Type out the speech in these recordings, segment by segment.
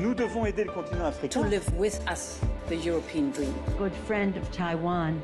Nous devons aider le continent africain. To live with us, the European dream. Good friend of Taiwan.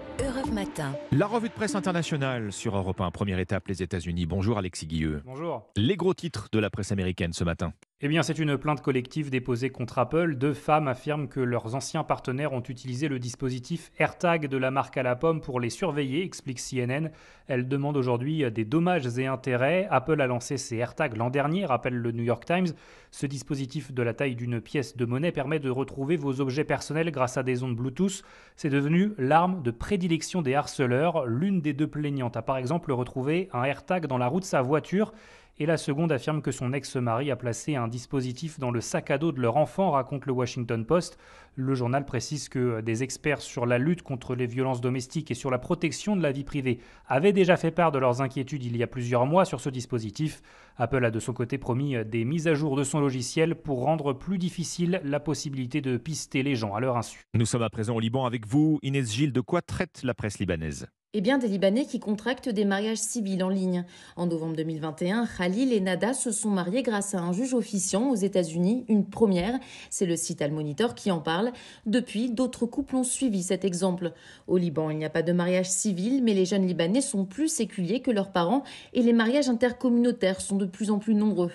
Matin. La revue de presse internationale sur Europe 1, première étape, les États-Unis. Bonjour Alexis Guilleux. Bonjour. Les gros titres de la presse américaine ce matin. Eh bien, c'est une plainte collective déposée contre Apple. Deux femmes affirment que leurs anciens partenaires ont utilisé le dispositif AirTag de la marque à la pomme pour les surveiller, explique CNN. Elles demandent aujourd'hui des dommages et intérêts. Apple a lancé ses AirTags l'an dernier, rappelle le New York Times. Ce dispositif de la taille d'une pièce de monnaie permet de retrouver vos objets personnels grâce à des ondes Bluetooth. C'est devenu l'arme de prédilection des harceleurs. L'une des deux plaignantes a par exemple retrouvé un AirTag dans la roue de sa voiture et la seconde affirme que son ex-mari a placé un dispositif dans le sac à dos de leur enfant, raconte le Washington Post. Le journal précise que euh, des experts sur la lutte contre les violences domestiques et sur la protection de la vie privée avaient déjà fait part de leurs inquiétudes il y a plusieurs mois sur ce dispositif. Apple a de son côté promis euh, des mises à jour de son logiciel pour rendre plus difficile la possibilité de pister les gens à leur insu. Nous sommes à présent au Liban avec vous, Inès Gilles, de quoi traite la presse libanaise eh bien des Libanais qui contractent des mariages civils en ligne. En novembre 2021, Khalil et Nada se sont mariés grâce à un juge officiant aux États-Unis, une première. C'est le site Almonitor qui en parle. Depuis, d'autres couples ont suivi cet exemple. Au Liban, il n'y a pas de mariage civil, mais les jeunes Libanais sont plus séculiers que leurs parents et les mariages intercommunautaires sont de plus en plus nombreux.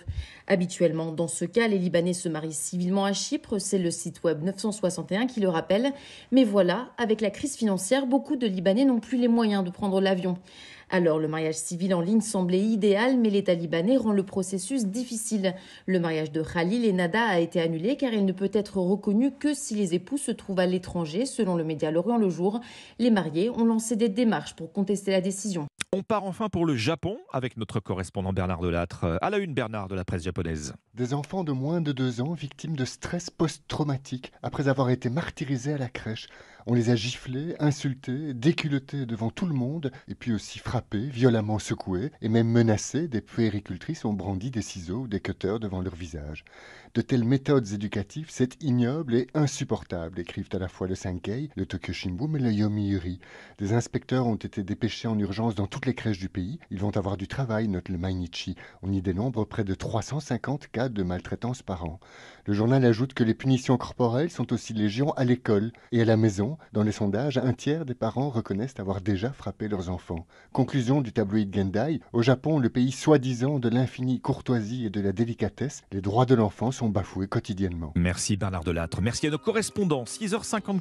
Habituellement, dans ce cas, les Libanais se marient civilement à Chypre, c'est le site web 961 qui le rappelle. Mais voilà, avec la crise financière, beaucoup de Libanais n'ont plus les moyens de prendre l'avion. Alors le mariage civil en ligne semblait idéal, mais les talibanais rend le processus difficile. Le mariage de Khalil et Nada a été annulé car il ne peut être reconnu que si les époux se trouvent à l'étranger, selon le média Lorient le jour. Les mariés ont lancé des démarches pour contester la décision. On part enfin pour le Japon avec notre correspondant Bernard Delattre. À la une, Bernard de la presse japonaise. Des enfants de moins de deux ans victimes de stress post-traumatique après avoir été martyrisés à la crèche on les a giflés, insultés, déculottés devant tout le monde, et puis aussi frappés, violemment secoués, et même menacés, des puéricultrices ont brandi des ciseaux ou des cutters devant leur visage. De telles méthodes éducatives, c'est ignoble et insupportable, écrivent à la fois le Sankei, le Shimbun et le Yomiuri. Des inspecteurs ont été dépêchés en urgence dans toutes les crèches du pays. Ils vont avoir du travail, note le Mainichi. On y dénombre près de 350 cas de maltraitance par an. Le journal ajoute que les punitions corporelles sont aussi légion à l'école et à la maison, dans les sondages, un tiers des parents reconnaissent avoir déjà frappé leurs enfants. Conclusion du tabloïd Gendai, au Japon, le pays soi-disant de l'infinie courtoisie et de la délicatesse, les droits de l'enfant sont bafoués quotidiennement. Merci Bernard Delattre, merci à nos correspondants, 6h54.